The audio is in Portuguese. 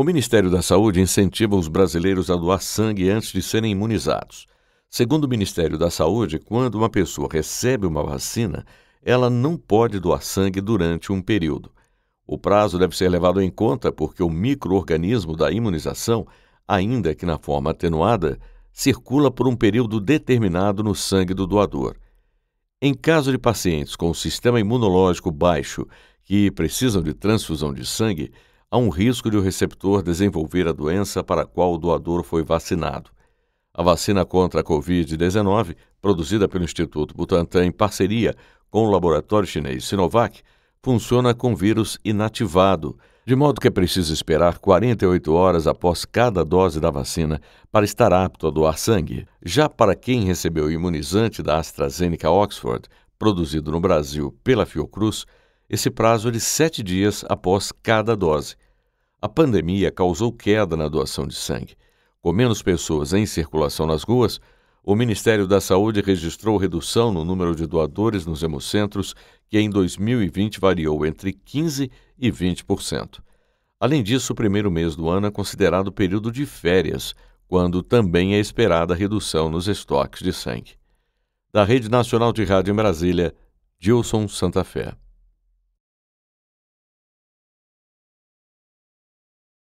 O Ministério da Saúde incentiva os brasileiros a doar sangue antes de serem imunizados. Segundo o Ministério da Saúde, quando uma pessoa recebe uma vacina, ela não pode doar sangue durante um período. O prazo deve ser levado em conta porque o microorganismo da imunização, ainda que na forma atenuada, circula por um período determinado no sangue do doador. Em caso de pacientes com o sistema imunológico baixo que precisam de transfusão de sangue, há um risco de o receptor desenvolver a doença para a qual o doador foi vacinado. A vacina contra a Covid-19, produzida pelo Instituto Butantan em parceria com o laboratório chinês Sinovac, funciona com vírus inativado, de modo que é preciso esperar 48 horas após cada dose da vacina para estar apto a doar sangue. Já para quem recebeu o imunizante da AstraZeneca Oxford, produzido no Brasil pela Fiocruz, esse prazo é de sete dias após cada dose. A pandemia causou queda na doação de sangue. Com menos pessoas em circulação nas ruas, o Ministério da Saúde registrou redução no número de doadores nos hemocentros, que em 2020 variou entre 15% e 20%. Além disso, o primeiro mês do ano é considerado período de férias, quando também é esperada redução nos estoques de sangue. Da Rede Nacional de Rádio em Brasília, Gilson Santa Fé.